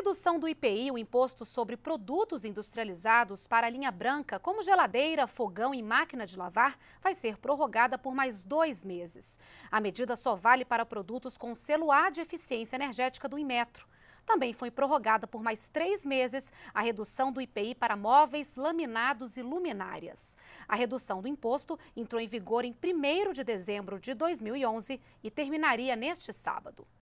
redução do IPI, o imposto sobre produtos industrializados para a linha branca, como geladeira, fogão e máquina de lavar, vai ser prorrogada por mais dois meses. A medida só vale para produtos com selo A de eficiência energética do Inmetro. Também foi prorrogada por mais três meses a redução do IPI para móveis, laminados e luminárias. A redução do imposto entrou em vigor em 1 de dezembro de 2011 e terminaria neste sábado.